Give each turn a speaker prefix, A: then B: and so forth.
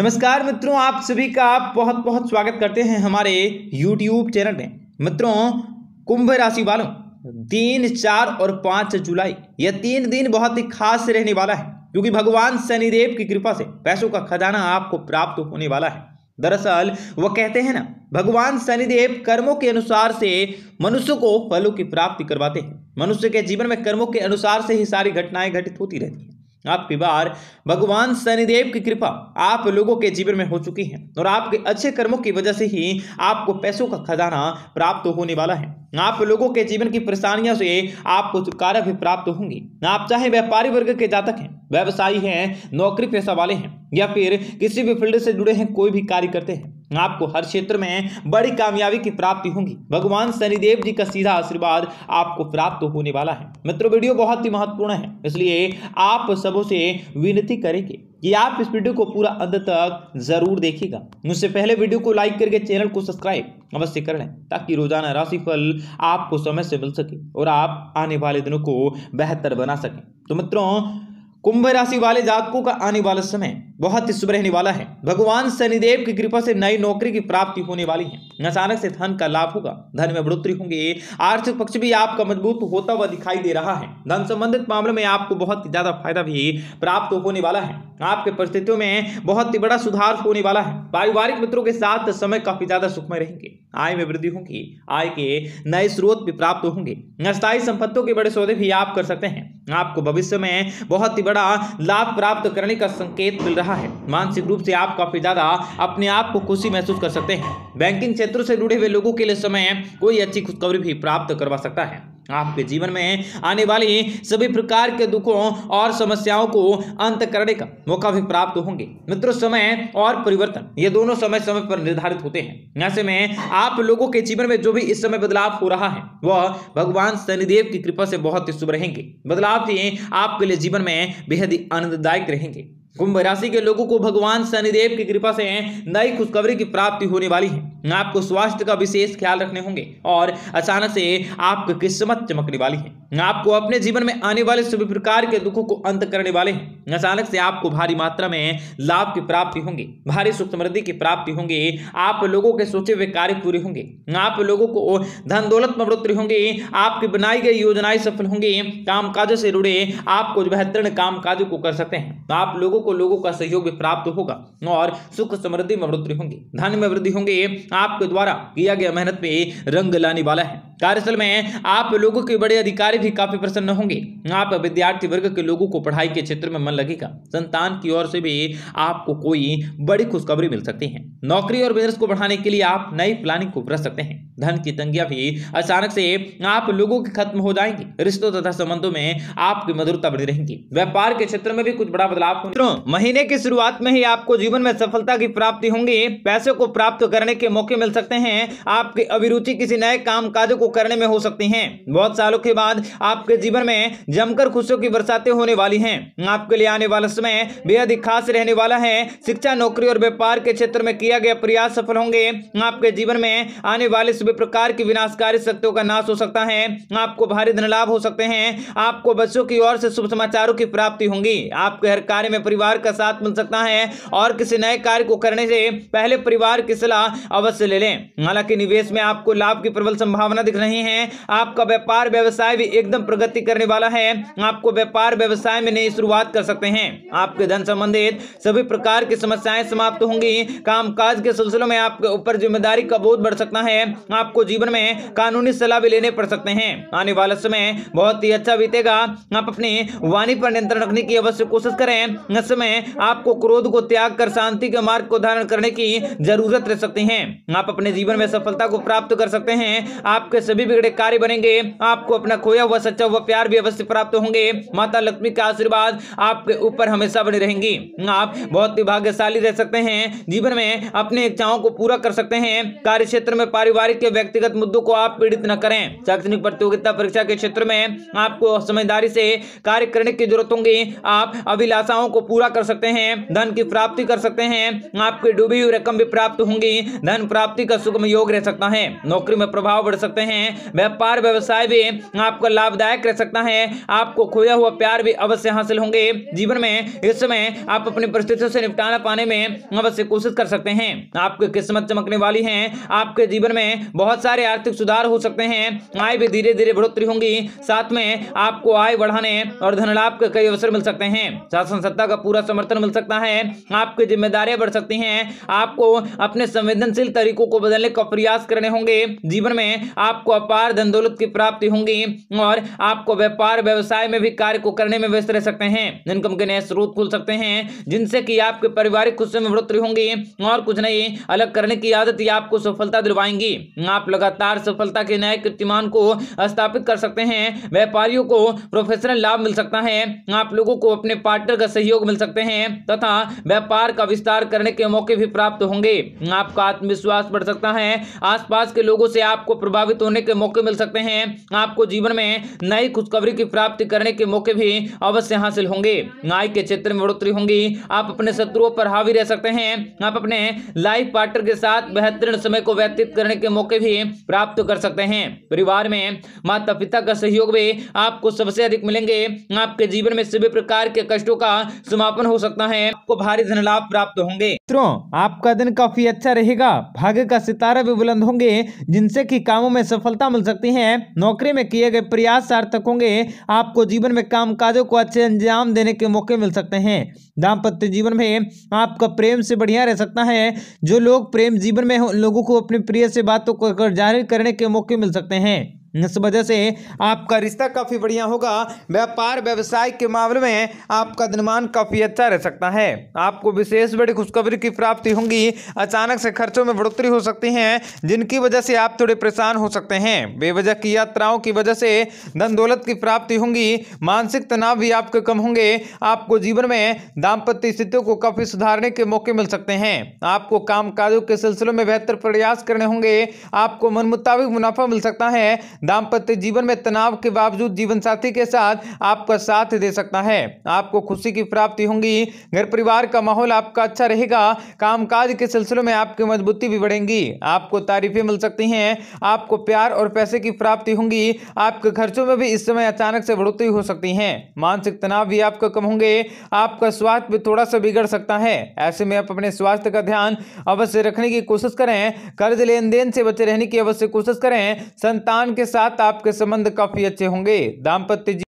A: नमस्कार मित्रों आप सभी का बहुत बहुत स्वागत करते हैं हमारे YouTube चैनल में मित्रों कुंभ राशि वालों तीन चार और पाँच जुलाई यह तीन दिन बहुत ही खास रहने वाला है क्योंकि भगवान शनिदेव की कृपा से पैसों का खजाना आपको प्राप्त होने वाला है दरअसल वह कहते हैं ना भगवान शनिदेव कर्मों के अनुसार से मनुष्य को फलों की प्राप्ति करवाते हैं मनुष्य के जीवन में कर्मों के अनुसार से ही सारी घटनाएं घटित होती रहती हैं आपकी बार भगवान शनिदेव की कृपा आप लोगों के जीवन में हो चुकी है और आपके अच्छे कर्मों की वजह से ही आपको पैसों का खजाना प्राप्त होने वाला है आप लोगों के जीवन की परेशानियों से आपको छुटकारा भी प्राप्त होंगी आप चाहे व्यापारी वर्ग के जातक हैं व्यवसायी हैं नौकरी पेशा वाले हैं या फिर किसी भी फील्ड से जुड़े हैं कोई भी कार्य करते हैं आपको हर क्षेत्र में बड़ी कामयाबी की प्राप्ति होगी भगवान शनिदेव जी का सीधा आशीर्वाद आपको प्राप्त होने वाला है मित्रों वीडियो बहुत ही महत्वपूर्ण है इसलिए आप सबों से विनती करेंगे कि आप इस वीडियो को पूरा अंत तक जरूर देखिएगा मुझसे पहले वीडियो को लाइक करके चैनल को सब्सक्राइब अवश्य कर लें ताकि रोजाना राशिफल आपको समय से मिल सके और आप आने वाले दिनों को बेहतर बना सकें तो मित्रों कुंभ राशि वाले जातकों का आने वाला समय बहुत ही शुभ रहने वाला है भगवान शनिदेव की कृपा से नई नौकरी की प्राप्ति होने वाली है अचानक से धन का लाभ होगा धन में बढ़ोतरी होंगे आर्थिक पक्ष भी आपका मजबूत होता हुआ दिखाई दे रहा है धन संबंधित मामलों में आपको बहुत ही ज्यादा फायदा भी प्राप्त होने वाला है आपके परिस्थितियों में बहुत ही बड़ा सुधार होने वाला है पारिवारिक मित्रों के साथ समय काफी ज्यादा सुखमय रहेंगे आय में वृद्धि होगी आय के नए स्रोत भी प्राप्त होंगे अस्थायी संपत्तियों के बड़े सौदे भी आप कर सकते हैं आपको भविष्य में बहुत ही बड़ा लाभ प्राप्त करने का संकेत मिल रहा रहा है मानसिक रूप से आप काफ़ी ज़्यादा अपने आप को खुशी महसूस कर सकते हैं बैंकिंग क्षेत्र से जुड़े हुए लोगों के लिए समय कोई अच्छी खुशखबरी भी प्राप्त करवा सकता है आपके जीवन में आने वाली सभी प्रकार के दुखों और समस्याओं को अंत करने का मौका भी प्राप्त होंगे मित्रों समय और परिवर्तन ये दोनों समय समय पर निर्धारित होते हैं ऐसे में आप लोगों के जीवन में जो भी इस समय बदलाव हो रहा है वह भगवान शनिदेव की कृपा से बहुत ही शुभ रहेंगे बदलाव भी आपके लिए जीवन में बेहद ही आनंददायक रहेंगे कुंभ राशि के लोगों को भगवान शनिदेव की कृपा से नई खुशखबरी की प्राप्ति होने वाली है आपको स्वास्थ्य का विशेष ख्याल रखने होंगे और अचानक से आपकी किस्मत चमकने वाली है आपको अपने जीवन में आने वाले सभी प्रकार के दुखों को अंत करने वाले हैं अचानक से आपको भारी मात्रा में लाभ की प्राप्ति होंगी भारी सुख समृद्धि की प्राप्ति होंगे आप लोगों के सोचे हुए कार्य पूरे होंगे आप लोगों को धन दौलत में बढ़ोतरी होंगे आपकी बनाई गई योजनाएं सफल होंगी काम से जुड़े आपको बेहतरीन काम को कर सकते हैं तो आप लोगों को लोगों का सहयोग भी प्राप्त होगा और सुख समृद्धि में बढ़ोतरी होंगी धन में वृद्धि होंगे आपके द्वारा किया गया मेहनत में रंग लाने वाला है कार्यस्थल में आप लोगों के बड़े अधिकारी भी काफी प्रसन्न होंगे आप विद्यार्थी वर्ग के लोगों को पढ़ाई के क्षेत्र में मन लगेगा संतान की ओर से भी आपको कोई बड़ी खुशखबरी मिल सकती है नौकरी और बिजनेस को बढ़ाने के लिए आप नई प्लानिंग को रख सकते हैं धन की तंगिया भी अचानक से आप लोगों के खत्म हो जाएंगी रिश्तों तथा संबंधों में आपकी मधुरता बढ़ी रहेंगी व्यापार के क्षेत्र में भी कुछ बड़ा बदलाव महीने की शुरुआत में ही आपको जीवन में सफलता की प्राप्ति होंगी पैसे को प्राप्त करने के मौके मिल सकते हैं आपकी अभिरुचि किसी नए काम काज को करने में हो सकती है बहुत सालों के बाद आपके जीवन में जमकर खुशियों की बरसातें होने वाली हैं आपके लिए आने वाला समय बेहद ही खास रहने वाला है शिक्षा नौकरी और व्यापार के क्षेत्र में किया गया प्रयास सफल होंगे आपके जीवन में आने वाले सभी प्रकार की विनाशकारी शक्तियों का नाश हो सकता है आपको भारी धन लाभ हो सकते हैं आपको बच्चों की ओर से शुभ समाचारों की प्राप्ति होंगी आपके हर कार्य में परिवार का साथ मिल सकता है और किसी नए कार्य को करने से पहले परिवार की सलाह अवश्य ले लें हालांकि निवेश में आपको लाभ की प्रबल संभावना दिख रही है आपका व्यापार व्यवसाय भी एकदम प्रगति करने वाला है आपको व्यापार व्यवसाय में नई शुरुआत कर सकते हैं आपके धन संबंधित सभी प्रकार की समस्याएं समाप्त होंगी काज के सिलसिले में आपके ऊपर जिम्मेदारी का बोध बढ़ सकता है आपको जीवन में कानूनी सलाह भी लेने पड़ सकते हैं आने वाला समय बहुत ही अच्छा बीतेगा आप अपनी वाणी पर नियंत्रण रखने की अवश्य कोशिश करें इस समय आपको क्रोध को त्याग कर शांति के मार्ग को धारण करने की जरूरत रह सकती है आप अपने जीवन में सफलता को प्राप्त कर सकते हैं आपके सभी बिगड़े कार्य बनेंगे आपको अपना खोया हुआ सच्चा हुआ प्यार भी अवश्य प्राप्त होंगे माता लक्ष्मी का आशीर्वाद आपके ऊपर हमेशा बने रहेंगी आप बहुत ही भाग्यशाली रह सकते हैं जीवन में अपने इच्छाओं को पूरा कर सकते हैं कार्य क्षेत्र में पारिवारिक के व्यक्तिगत मुद्दों को आप पीड़ित न करें शैक्षणिक प्रतियोगिता परीक्षा के क्षेत्र में आपको समझदारी से कार्य करने की जरूरत होंगी आप अभिलाषाओं को पूरा कर सकते हैं धन की प्राप्ति कर सकते हैं आपकी डूबी हुई रकम भी प्राप्त होंगी धन प्राप्ति का सुगम योग रह सकता है नौकरी में प्रभाव बढ़ सकते हैं व्यापार व्यवसाय भी आपका लाभदायक रह सकता है आपको खोया हुआ प्यार भी अवश्य हासिल होंगे जीवन में इस समय आप अपनी परिस्थितियों से निपटारा पाने में अवश्य कोशिश कर सकते हैं आपकी किस्मत चमकने वाली है आपके जीवन में बहुत सारे आर्थिक सुधार हो सकते हैं आय भी धीरे धीरे बढ़ोतरी होंगी साथ में आपको आय बढ़ाने और धन लाभ के कई अवसर मिल सकते हैं शासन सत्ता का पूरा समर्थन मिल सकता है आपकी जिम्मेदारियां बढ़ सकती हैं आपको अपने संवेदनशील तरीकों को बदलने का प्रयास करने होंगे जीवन में आपको अपार धन दौलत की प्राप्ति होंगी और आपको व्यापार व्यवसाय में भी कार्य को करने में व्यस्त रह सकते हैं इनकम के नए स्रोत खुल सकते हैं जिनसे कि आपके पारिवारिक खुशी में बढ़ोतरी होंगी और कुछ नई अलग करने की आदत ही आपको सफलता दिलवाएंगी आप लगातार सफलता के नए कीर्तिमान को स्थापित कर सकते हैं व्यापारियों को प्रोफेशनल लाभ मिल सकता है आप लोगों को अपने पार्टनर का सहयोग मिल सकते हैं तथा व्यापार का विस्तार करने के मौके भी प्राप्त होंगे आपका आत्मविश्वास विश्वास बढ़ सकता है आसपास के लोगों से आपको प्रभावित होने के मौके मिल सकते हैं आपको जीवन में नई खुशखबरी की प्राप्ति करने के मौके भी अवश्य हासिल होंगे आय के क्षेत्र में बढ़ोतरी होंगी आप अपने शत्रुओं पर हावी रह सकते हैं आप अपने लाइफ पार्टनर के साथ बेहतरीन समय को व्यतीत करने के मौके भी प्राप्त कर सकते हैं परिवार में माता पिता का सहयोग भी आपको सबसे अधिक मिलेंगे आपके जीवन में सभी प्रकार के कष्टों का समापन हो सकता है आपको भारी धन लाभ प्राप्त होंगे मित्रों आपका दिन काफी अच्छा रहेगा भाग्य का सितारा भी बुलंद होंगे जिनसे कि कामों में सफलता मिल सकती है नौकरी में किए गए प्रयास सार्थक होंगे आपको जीवन में कामकाजों को अच्छे अंजाम देने के मौके मिल सकते हैं दाम्पत्य जीवन में आपका प्रेम से बढ़िया रह सकता है जो लोग प्रेम जीवन में लोगों को अपने प्रिय से बातों को जाहिर करने के मौके मिल सकते हैं इस वजह से आपका रिश्ता काफ़ी बढ़िया होगा व्यापार व्यवसाय के मामले में आपका दिनमान काफ़ी अच्छा रह सकता है आपको विशेष बड़ी खुशखबरी की प्राप्ति होगी अचानक से खर्चों में बढ़ोतरी हो सकती है जिनकी वजह से आप थोड़े परेशान हो सकते हैं बेवजह की यात्राओं की वजह से धन दौलत की प्राप्ति होंगी मानसिक तनाव भी आपके कम होंगे आपको जीवन में दाम्पत्य स्थितियों को काफ़ी सुधारने के मौके मिल सकते हैं आपको काम काजों के सिलसिलों में बेहतर प्रयास करने होंगे आपको मन मुताबिक मुनाफा मिल सकता है दाम्पत्य जीवन में तनाव के बावजूद जीवन साथी के साथ आपका साथ दे सकता है आपको खुशी की प्राप्ति होंगी घर परिवार का माहौल आपका अच्छा रहेगा कामकाज के सिलसिलों में आपकी मजबूती भी बढ़ेंगी आपको तारीफें मिल सकती हैं आपको प्यार और पैसे की प्राप्ति होंगी आपके खर्चों में भी इस समय अचानक से बढ़ोतरी हो सकती है मानसिक तनाव भी आपका कम होंगे आपका स्वास्थ्य भी थोड़ा सा बिगड़ सकता है ऐसे में आप अपने स्वास्थ्य का ध्यान अवश्य रखने की कोशिश करें कर्ज लेन देन से बचे रहने की अवश्य कोशिश करें संतान के साथ आपके संबंध काफी अच्छे होंगे दाम्पत्य